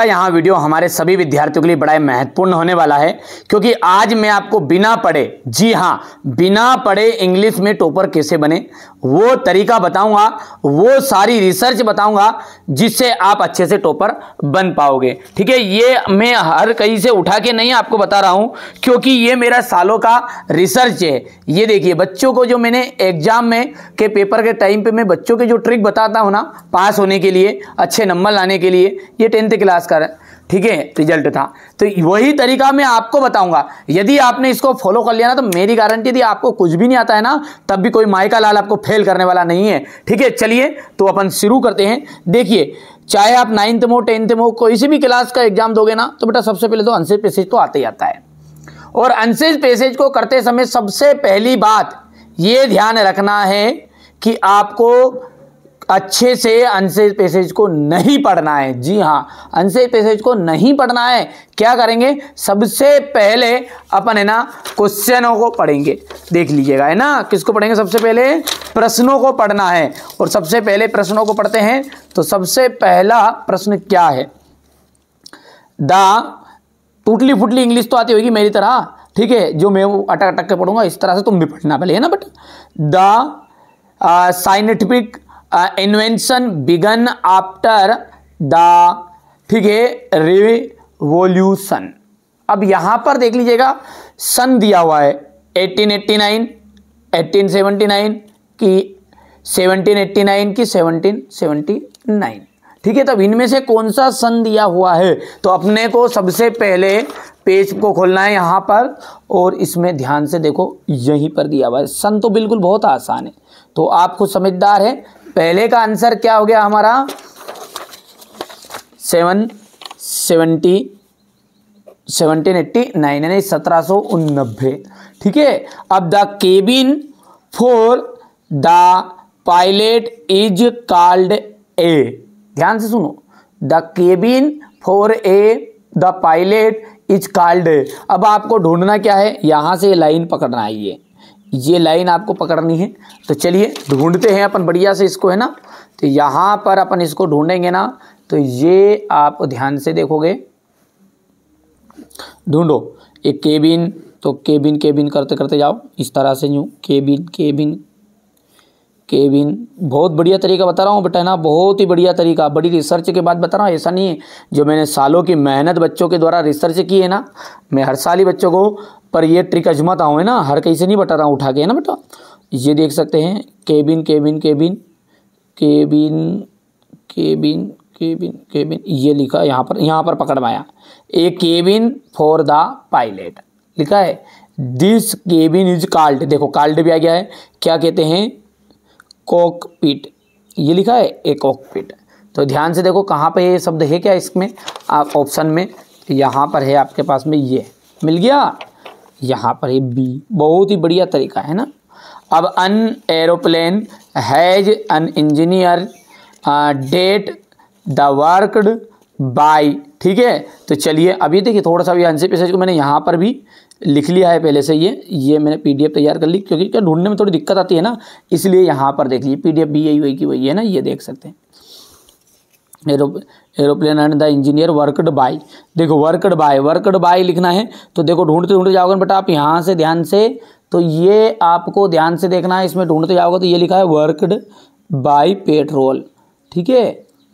का यहाँ वीडियो हमारे सभी विद्यार्थियों के लिए बड़ा महत्वपूर्ण होने वाला है क्योंकि आज मैं आपको बिना पढ़े जी हाँ बिना पढ़े इंग्लिश में टॉपर कैसे बने वो तरीका बताऊंगा वो सारी रिसर्च बताऊंगा जिससे आप अच्छे से टॉपर बन पाओगे ठीक है ये मैं हर कहीं से उठा के नहीं आपको बता रहा हूँ क्योंकि ये मेरा सालों का रिसर्च है ये देखिए बच्चों को जो मैंने एग्जाम में के पेपर के टाइम पर मैं बच्चों के जो ट्रिक बताता हूँ ना पास होने के लिए अच्छे नंबर लाने के लिए ये टेंथ क्लास कर ठीक है रिजल्ट था तो वही तरीका मैं आपको बताऊंगा यदि आपने इसको फॉलो कर लिया ना तो मेरी गारंटी थी आपको कुछ भी नहीं आता है ना तब भी कोई माइका लाल आपको फेल करने वाला नहीं है ठीक है चलिए तो अपन शुरू करते हैं देखिए चाहे आप नाइन्थ में हो टेंथ में हो कोई भी क्लास का एग्जाम दोगे ना तो बेटा सबसे पहले तो अनसे पैसेज तो आता ही आता है और अनसेज पैसेज को करते समय सबसे पहली बात ये ध्यान रखना है कि आपको अच्छे से अनसेज पैसेज को नहीं पढ़ना है जी हाँ अनसेज पैसेज को नहीं पढ़ना है क्या करेंगे सबसे पहले अपन है ना क्वेश्चनों को पढ़ेंगे देख लीजिएगा है ना किसको पढ़ेंगे सबसे पहले प्रश्नों को पढ़ना है और सबसे पहले प्रश्नों को पढ़ते हैं तो सबसे पहला प्रश्न क्या है द टूटली फुटली इंग्लिश तो आती होगी मेरी तरह ठीक है जो मैं वो अटक अटक के पढ़ूंगा इस तरह से तुम तो भी पढ़ना पहले है ना but the uh, invention began after the ठीक है रिवोल्यूशन अब यहां पर देख लीजिएगा सन दिया हुआ है 1889 1879 की 1789 की 1779 ठीक है तब इनमें से कौन सा सन दिया हुआ है तो अपने को सबसे पहले पेज को खोलना है यहां पर और इसमें ध्यान से देखो यहीं पर दिया हुआ है सन तो बिल्कुल बहुत आसान है तो आप खुद समझदार हैं पहले का आंसर क्या हो गया हमारा seven seventy seventeen eighty nine यानी सत्रह सो उन्नबे ठीक है अब the cabin for the pilot is called a ध्यान से सुनो the cabin for a the pilot is called a अब आपको ढूंढना क्या है यहां से लाइन पकड़ना है ये ये लाइन आपको पकड़नी है तो चलिए ढूंढते हैं अपन बढ़िया से इसको है ना तो यहाँ पर अपन इसको ढूंढेंगे ना तो ये आप ध्यान से देखोगे ढूंढो एक केबिन तो केबिन केबिन करते करते जाओ इस तरह से यूँ केबिन केबिन केबिन बहुत बढ़िया तरीका बता रहा हूँ बेटा ना बहुत ही बढ़िया तरीका बड़ी रिसर्च के बाद बता रहा हूँ ऐसा नहीं है जो मैंने सालों की मेहनत बच्चों के द्वारा रिसर्च की है ना मैं हर साल ही बच्चों को पर ये ट्रिक अजमाता हूँ है ना हर कहीं से नहीं बता रहा हूँ उठा के है ना बेटा ये देख सकते हैं cabin cabin cabin cabin cabin cabin cabin ये लिखा यहाँ पर यहाँ पर पकड़ में a cabin for the pilot लिखा है दिस केबिन इज कॉल्ड देखो कॉल्ड भी आ गया है क्या कहते हैं कॉकपिट ये लिखा है ए कॉकपिट तो ध्यान से देखो कहाँ पे ये शब्द है क्या इसमें आप ऑप्शन में यहाँ पर है आपके पास में ये मिल गया यहाँ पर है बी बहुत ही बढ़िया तरीका है ना अब an aeroplane has an engineer that the worked by ठीक है तो चलिए अभी देखिए थोड़ा सा भी आंसर पैसेज को मैंने यहाँ पर भी लिख लिया है पहले से ये ये मैंने पीडीएफ तैयार कर ली क्योंकि क्या ढूंढने में थोड़ी दिक्कत आती है ना इसलिए यहाँ पर देख लीजिए पीडीएफ भी यही वही की वही है ना ये देख सकते हैं aero aeroplane and the engineer worked by देखो वर्कड बाय वर्कड बाय लिखना है तो देखो ढूंढते ढूंढते जाओगे बेटा आप यहाँ से ध्यान से तो ये आपको ध्यान से देखना है इसमें ढूंढते जाओगे तो ये लिखा है वर्कड बाय पेट्रोल ठीक है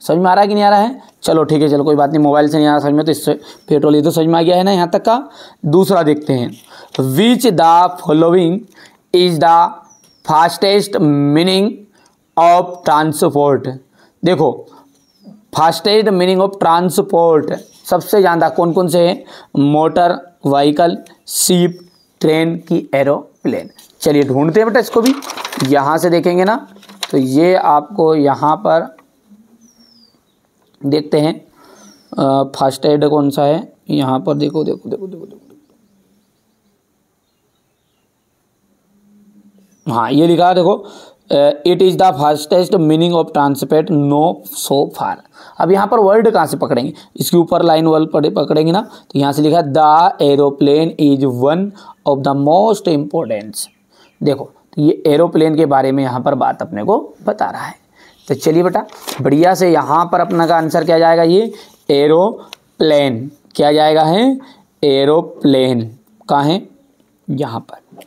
समझ में आ रहा है कि नहीं आ रहा है चलो ठीक है चलो कोई बात नहीं मोबाइल से नहीं आ रहा समझ में तो इससे पेट्रोल ये तो समझ में आ गया है ना यहाँ तक का दूसरा देखते हैं which the following is the fastest meaning of transport देखो फास्टेस्ट मीनिंग ऑफ ट्रांसपोर्ट सबसे ज़्यादा कौन कौन से है मोटर व्हीकल सीप ट्रेन की एरोप्लेन चलिए ढूंढते हैं बेटा इसको भी यहां से देखेंगे ना तो ये आपको यहाँ पर देखते हैं फास्ट एड कौन सा है यहां पर देखो देखो देखो देखो देखो हाँ ये लिखा है देखो it is the fastest meaning of transport no so far अब यहाँ पर वर्ल्ड कहाँ से पकड़ेंगे इसके ऊपर लाइन वर्ड पकड़ेंगे ना तो यहाँ से लिखा the aeroplane is one of the most importance देखो तो ये एरोप्लेन के बारे में यहाँ पर बात अपने को बता रहा है तो चलिए बेटा बढ़िया से यहाँ पर अपना का आंसर क्या जाएगा ये एरोप्लेन क्या जाएगा है एरोप्लेन कहाँ है यहाँ पर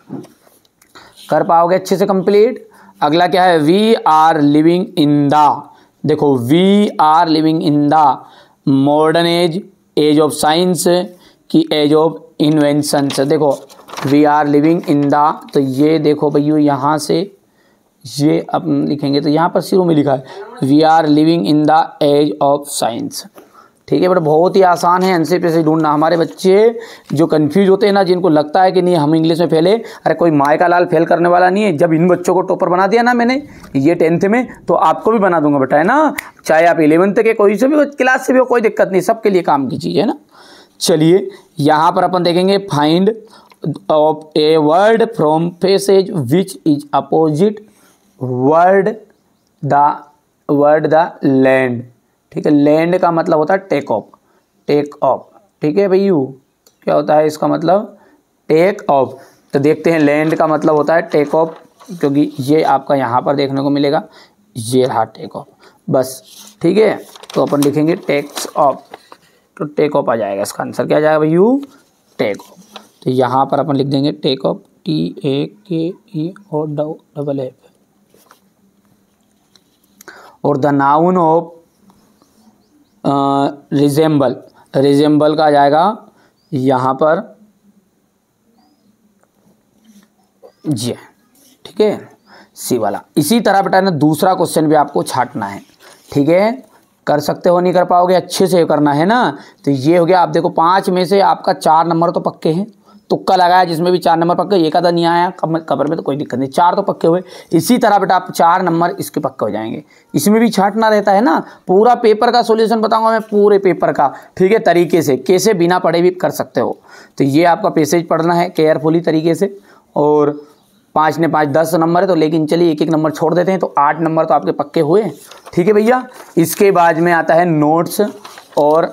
कर पाओगे अच्छे से कंप्लीट अगला क्या है we are living in the देखो we are living in the modern age age of science की एज ऑफ इन्वेंशन देखो we are living in the तो ये देखो भैया यहाँ से ये अब लिखेंगे तो यहाँ पर शुरू में लिखा है we are living in the age of science ठीक है बट बहुत ही आसान है एनसीपी से ढूंढना हमारे बच्चे जो कन्फ्यूज होते हैं ना जिनको लगता है कि नहीं हम इंग्लिश में फेले अरे कोई माए का लाल फेल करने वाला नहीं है जब इन बच्चों को टॉपर बना दिया ना मैंने ये टेंथ में तो आपको भी बना दूंगा बेटा है ना चाहे आप इलेवंथ के कोई से भी क्लास से भी हो कोई दिक्कत नहीं सबके लिए काम की चीज़ है ना चलिए यहाँ पर अपन देखेंगे find of a word from faces which is opposite word the word the land ठीक है लैंड का मतलब होता है टेक ऑफ टेक ऑफ ठीक है भाई यू क्या होता है इसका मतलब टेक ऑफ तो देखते हैं लैंड का मतलब होता है टेक ऑफ क्योंकि ये आपका यहाँ पर देखने को मिलेगा ये रहा टेक ऑफ बस ठीक है तो अपन लिखेंगे टेक्स ऑफ तो टेक ऑफ आ जाएगा इसका आंसर क्या आ जाएगा भाई यू टेक ऑफ तो यहाँ पर अपन लिख देंगे take off T A K E और डबल एफ और the noun of resemble resemble का आ जाएगा यहाँ पर जी ठीक है सी वाला इसी तरह बेटा ना दूसरा क्वेश्चन भी आपको छाटना है ठीक है कर सकते हो नहीं कर पाओगे अच्छे से करना है ना तो ये हो गया आप देखो पाँच में से आपका चार नंबर तो पक्के हैं तुक्का लगाया जिसमें भी चार नंबर पक्के एक आधा नहीं आया कबर में तो कोई दिक्कत नहीं चार तो पक्के हुए इसी तरह बेटा आप चार नंबर इसके पक्के हो जाएंगे इसमें भी छाटना रहता है ना पूरा पेपर का सोल्यूशन बताऊंगा मैं पूरे पेपर का ठीक है तरीके से कैसे बिना पढ़े भी कर सकते हो तो ये आपका पैसेज पढ़ना है केयरफुली तरीके से और पाँच ने पाँच दस नंबर है तो लेकिन चलिए एक एक नंबर छोड़ देते हैं तो आठ नंबर तो आपके पक्के हुए ठीक है भैया इसके बाद में आता है नोट्स और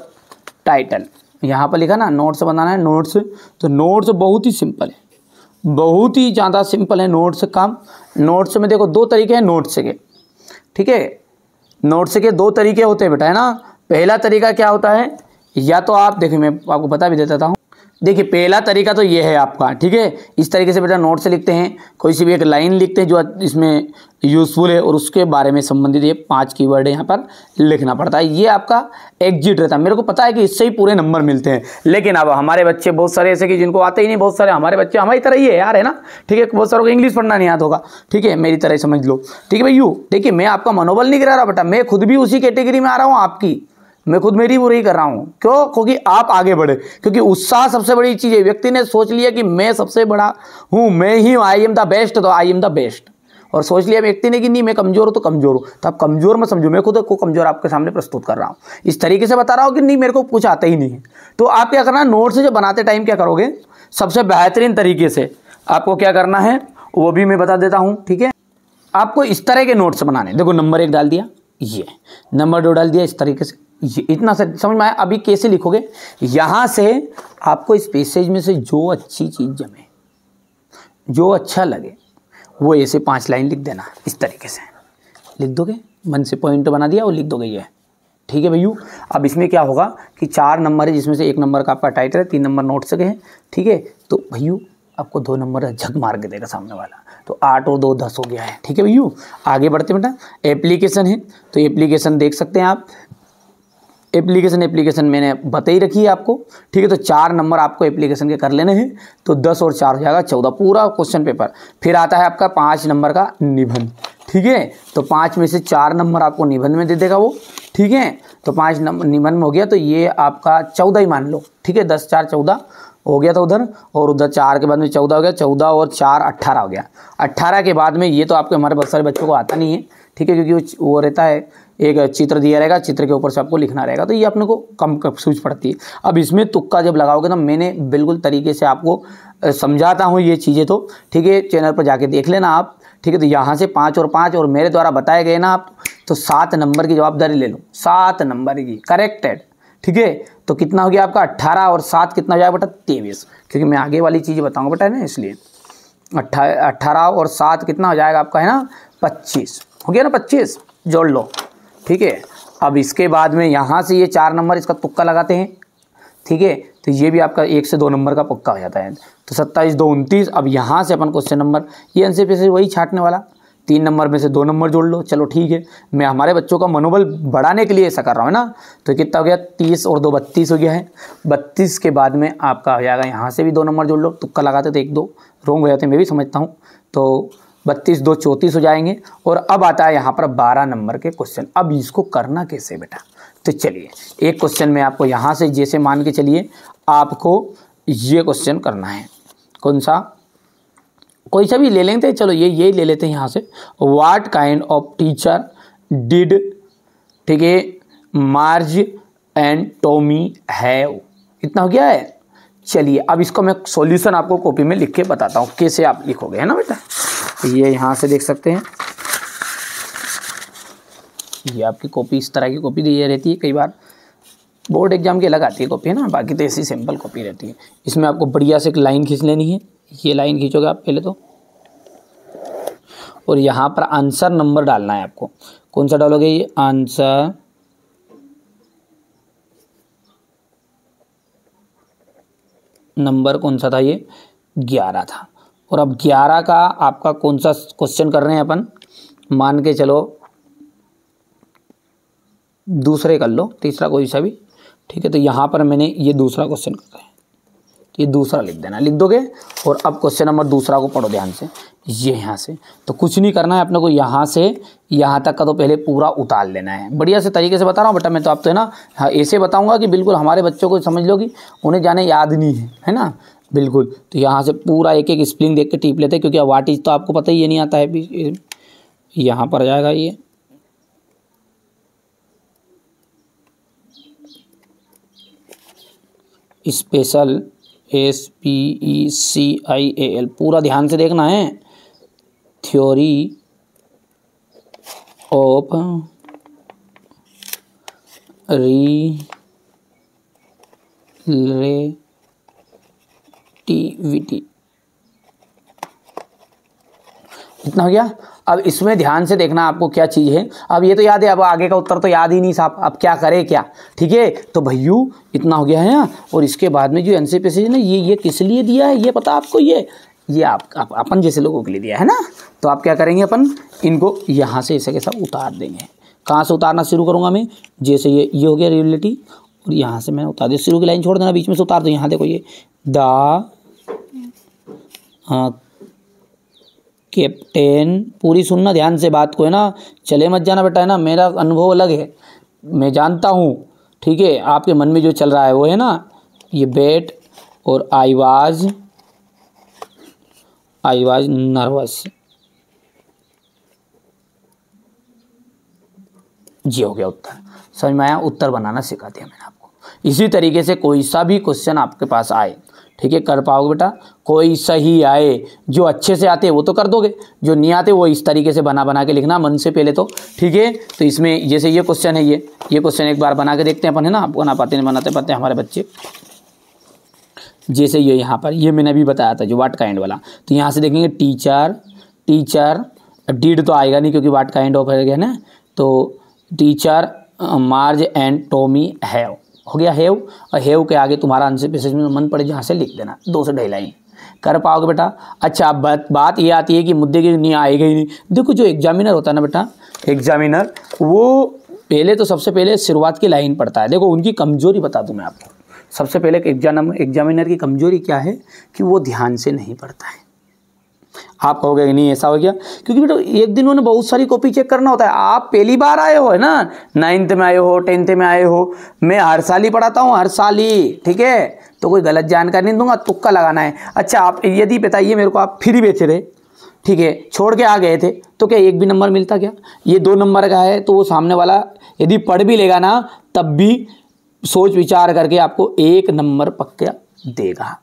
टाइटल यहाँ पर लिखा ना नोट्स बनाना है नोट्स तो नोट्स बहुत ही सिंपल है बहुत ही ज़्यादा सिंपल है नोट्स काम नोट्स में देखो दो तरीके हैं नोट्स के ठीक है नोट्स के दो तरीके होते हैं बेटा है ना पहला तरीका क्या होता है या तो आप देखिए मैं आपको बता भी देता था देखिए पहला तरीका तो ये है आपका ठीक है इस तरीके से बेटा नोट से लिखते हैं कोई सी भी एक लाइन लिखते हैं जो इसमें यूज़फुल है और उसके बारे में संबंधित ये पांच की वर्ड यहाँ पर लिखना पड़ता है ये आपका एग्जिट रहता है मेरे को पता है कि इससे ही पूरे नंबर मिलते हैं लेकिन अब हमारे बच्चे बहुत सारे ऐसे कि जिनको आते ही नहीं बहुत सारे हमारे बच्चे हमारी तरह ही है यार है ना ठीक है बहुत सारों को इंग्लिश पढ़ना नहीं याद होगा ठीक है मेरी तरह समझ लो ठीक है भाई यू देखिए मैं आपका मनोबल नहीं गिरा रहा बेटा मैं खुद भी उसी कैटेगरी में आ रहा हूँ आपकी मैं खुद मेरी बुराई कर रहा हूँ क्यों क्योंकि आप आगे बढ़े क्योंकि उत्साह सबसे बड़ी चीज़ है व्यक्ति ने सोच लिया कि मैं सबसे बड़ा हूँ मैं ही आई एम द बेस्ट तो आई एम द बेस्ट और सोच लिया व्यक्ति ने कि नहीं मैं कमज़ोर हूँ तो कमज़ोर हूँ तो आप कमज़ोर में समझो मैं खुद को कमज़ोर आपके सामने प्रस्तुत कर रहा हूँ इस तरीके से बता रहा हूँ कि नहीं मेरे को कुछ आता ही नहीं है तो आप क्या करना नोट्स जो बनाते टाइम क्या करोगे सबसे बेहतरीन तरीके से आपको क्या करना है वो भी मैं बता देता हूँ ठीक है आपको इस तरह के नोट्स बनाने देखो नंबर एक डाल दिया ये नंबर दो डाल दिया इस तरीके से ये इतना समझ में आया अभी कैसे लिखोगे यहां से आपको इस पेसेज में से जो अच्छी चीज़ जमे जो अच्छा लगे वो ऐसे पांच लाइन लिख देना इस तरीके से लिख दोगे मन से पॉइंट तो बना दिया और लिख दोगे ये ठीक है भैया अब इसमें क्या होगा कि चार नंबर है जिसमें से एक नंबर का आपका टाइटल है तीन नंबर नोट से हैं ठीक है तो भैया आपको दो नंबर झक मार के देगा सामने वाला तो आठ और दो दस हो गया है ठीक है भैया आगे बढ़ते बेटा एप्लीकेशन है तो एप्लीकेशन देख सकते हैं आप एप्लीकेशन एप्लीकेशन मैंने बता ही रखी है आपको ठीक है तो चार नंबर आपको एप्लीकेशन के कर लेने हैं तो दस और चार हो जाएगा चौदह पूरा क्वेश्चन पेपर फिर आता है आपका पाँच नंबर का निबंध ठीक है तो पाँच में से चार नंबर आपको निबंध में दे देगा वो ठीक है तो पाँच नंबर निबंध में हो गया तो ये आपका चौदह ही मान लो ठीक है दस चार चौदह हो गया था उधर और उधर चार के बाद में चौदह हो गया चौदह और चार अट्ठारह हो गया अट्ठारह के बाद में ये तो आपके हमारे बहुत सारे बच्चों को आता नहीं है ठीक है क्योंकि वो वो रहता है एक चित्र दिया रहेगा चित्र के ऊपर से आपको लिखना रहेगा तो ये अपने को कम सूझ पड़ती है अब इसमें तुक्का जब लगाओगे ना मैंने बिल्कुल तरीके से आपको समझाता हूँ ये चीज़ें तो ठीक है चैनल पर जाके देख लेना आप ठीक है तो यहाँ से पाँच और पाँच और मेरे द्वारा बताए गए ना आप तो सात नंबर की जवाबदारी ले लो सात नंबर की करेक्टेड ठीक है तो कितना हो गया आपका अट्ठारह और सात कितना हो जाएगा बेटा तेईस क्योंकि मैं आगे वाली चीज़ें बताऊँगा बेटा है ना इसलिए अट्ठा अट्ठारह और सात कितना हो जाएगा आपका है ना पच्चीस हो गया ना पच्चीस जोड़ लो ठीक है अब इसके बाद में यहाँ से ये चार नंबर इसका तुक्का लगाते हैं ठीक है तो ये भी आपका एक से दो नंबर का पक्का हो जाता है तो सत्ताईस दो उनतीस अब यहाँ से अपन क्वेश्चन नंबर ये एनसीपी से वही छाटने वाला तीन नंबर में से दो नंबर जोड़ लो चलो ठीक है मैं हमारे बच्चों का मनोबल बढ़ाने के लिए ऐसा कर रहा हूँ ना तो कितना हो गया तीस और दो बत्तीस हो गया है बत्तीस के बाद में आपका हो जाएगा यहाँ से भी दो नंबर जोड़ लो तुक्का लगाते तो एक दो रोंग हो जाते मैं भी समझता हूँ तो बत्तीस दो चौंतीस हो जाएंगे और अब आता है यहाँ पर बारह नंबर के क्वेश्चन अब इसको करना कैसे बेटा तो चलिए एक क्वेश्चन में आपको यहाँ से जैसे मान के चलिए आपको ये क्वेश्चन करना है कौन सा कोई सा भी ले लेते हैं चलो ये ये ले लेते हैं यहाँ से what kind of teacher did ठीक है मार्ज एंड टोमी हैव इतना हो गया है चलिए अब इसको मैं सॉल्यूशन आपको कॉपी में लिख के बताता हूँ कैसे आप लिखोगे है ना बेटा तो ये यहाँ से देख सकते हैं ये आपकी कॉपी इस तरह की कॉपी दी रहती है कई बार बोर्ड एग्जाम की अलग आती है कॉपी है ना बाकी तो ऐसी सिंपल कॉपी रहती है इसमें आपको बढ़िया से एक लाइन खींच लेनी है ये लाइन खींचोगे आप पहले तो और यहाँ पर आंसर नंबर डालना है आपको कौन सा डालोगे ये आंसर नंबर कौन सा था ये ग्यारह था और अब ग्यारह का आपका कौन सा क्वेश्चन कर रहे हैं अपन मान के चलो दूसरे कर लो तीसरा कोई सा भी ठीक है तो यहाँ पर मैंने ये दूसरा क्वेश्चन कर रहा है तो ये दूसरा लिख देना लिख दोगे और अब क्वेश्चन नंबर दूसरा को पढ़ो ध्यान से ये यहाँ से तो कुछ नहीं करना है अपने को यहाँ से यहाँ तक का तो पहले पूरा उतार लेना है बढ़िया से तरीके से बता रहा हूँ बेटा मैं तो आप तो है ना हाँ, ऐसे बताऊँगा कि बिल्कुल हमारे बच्चों को समझ लो कि उन्हें जाने याद नहीं है है ना बिल्कुल तो यहाँ से पूरा एक एक स्प्रिंग देख के टीप लेते हैं क्योंकि वाट इज तो आपको पता ही ये नहीं आता है यहाँ पर जाएगा ये special S P E C I A L पूरा ध्यान से देखना है थ्योरी ऑफ री रिलेटिविटी इतना हो गया अब इसमें ध्यान से देखना आपको क्या चीज़ है अब ये तो याद है अब आगे का उत्तर तो याद ही नहीं साहब अब क्या करें क्या ठीक है तो भैयू इतना हो गया है ना हाँ? और इसके बाद में जो एन सी पी ना ये ये किस लिए दिया है ये पता आपको ये ये आप, आप अपन जैसे लोगों के लिए दिया है ना तो आप क्या करेंगे अपन इनको यहाँ से ऐसे कैसा उतार देंगे कहाँ से उतारना शुरू करूँगा मैं जैसे ये ये हो गया रियलिटी और यहाँ से मैं उतार दिया शुरू की लाइन छोड़ देना बीच में से उतार दो यहाँ देखो ये द कैप्टन पूरी सुनना ध्यान से बात को है ना चले मत जाना बेटा है ना मेरा अनुभव अलग है मैं जानता हूँ ठीक है आपके मन में जो चल रहा है वो है ना ये बेट और I was I was nervous जी हो गया उत्तर समझ में आया उत्तर बनाना सिखा दिया मैंने आपको इसी तरीके से कोई सा भी क्वेश्चन आपके पास आए ठीक है कर पाओगे बेटा कोई सही आए जो अच्छे से आते वो तो कर दोगे जो नहीं आते वो इस तरीके से बना बना के लिखना मन से पहले तो ठीक है तो इसमें जैसे ये क्वेश्चन है ये ये क्वेश्चन एक बार बना के देखते हैं अपन है ना आपको ना पाते नहीं बनाते पाते हमारे बच्चे जैसे ये यहाँ पर ये मैंने अभी बताया था जो वाट काइंड वाला तो यहाँ से देखेंगे टीचर टीचर डीड तो आएगा नहीं क्योंकि वाट काइंड ऑफ है ना तो teacher Marge and Tommy have हो गया हैव और हैव के आगे तुम्हारा आंसर पैसेज में मन पड़े जहाँ से लिख देना दो से ढाई लाइन कर पाओगे बेटा अच्छा बात बात ये आती है कि मुद्दे की नहीं आएगा ही नहीं देखो जो एग्जामिनर होता है ना बेटा एग्जामिनर वो पहले तो सबसे पहले शुरुआत की लाइन पढ़ता है देखो उनकी कमज़ोरी बता दूँ मैं आपको सबसे पहले एग्जाम एग्जामिनर की कमज़ोरी क्या है कि वो ध्यान से नहीं पढ़ता है आप कहोगे नहीं ऐसा हो गया क्योंकि बेटा एक दिन उन्हें बहुत सारी कॉपी चेक करना होता है आप पहली बार आए हो है ना नाइन्थ में आए हो टेंथ में आए हो मैं हर साल ही पढ़ाता हूँ हर साल ही ठीक है तो कोई गलत जानकारी नहीं दूंगा तुक्का लगाना है अच्छा आप यदि बताइए मेरे को आप फ्री बेचे रहे ठीक है छोड़ के आ गए थे तो क्या एक भी नंबर मिलता क्या ये दो नंबर का है तो वो सामने वाला यदि पढ़ भी लेगा ना तब भी सोच विचार करके आपको एक नंबर पक्का देगा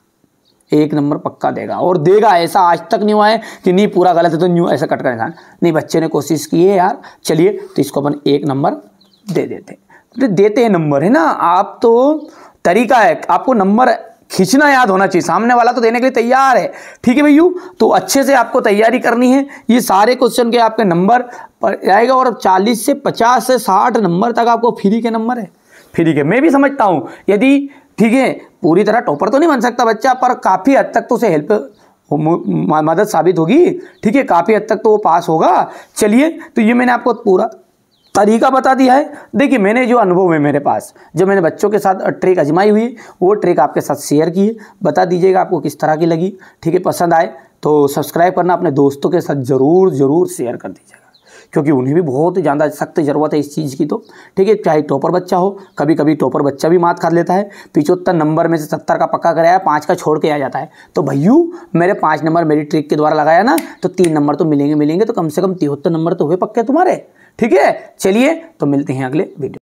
एक नंबर पक्का देगा और देगा ऐसा आज तक नहीं हुआ है कि नहीं पूरा गलत है तो न्यू ऐसा कट कर इंसान नहीं बच्चे ने कोशिश की है यार चलिए तो इसको अपन एक नंबर दे देते तो देते हैं नंबर है ना आप तो तरीका है आपको नंबर खींचना याद होना चाहिए सामने वाला तो देने के लिए तैयार है ठीक है भैया तो अच्छे से आपको तैयारी करनी है ये सारे क्वेश्चन के आपके नंबर आएगा और 40 से 50 से 60 नंबर तक आपको फ्री के नंबर है फ्री के मैं भी समझता हूँ यदि ठीक है पूरी तरह टॉपर तो नहीं बन सकता बच्चा पर काफ़ी हद तक तो उसे हेल्प मदद साबित होगी ठीक है काफ़ी हद तक तो वो पास होगा चलिए तो ये मैंने आपको पूरा तरीका बता दिया है देखिए मैंने जो अनुभव है मेरे पास जो मैंने बच्चों के साथ ट्रिक अजमाई हुई वो ट्रिक आपके साथ शेयर की है बता दीजिएगा आपको किस तरह की लगी ठीक है पसंद आए तो सब्सक्राइब करना अपने दोस्तों के साथ ज़रूर ज़रूर शेयर कर दीजिएगा क्योंकि उन्हें भी बहुत ही ज़्यादा सख्त ज़रूरत है इस चीज़ की तो ठीक है चाहे टॉपर बच्चा हो कभी कभी टॉपर बच्चा भी मात कर लेता है पिचहत्तर नंबर में से सत्तर का पक्का कराया पाँच का छोड़ के आ जाता है तो भैयू मेरे पाँच नंबर मेरी ट्रिक के द्वारा लगाया ना तो तीन नंबर तो मिलेंगे मिलेंगे तो कम से कम तिहत्तर नंबर तो हुए पक्के तुम्हारे ठीक है चलिए तो मिलते हैं अगले वीडियो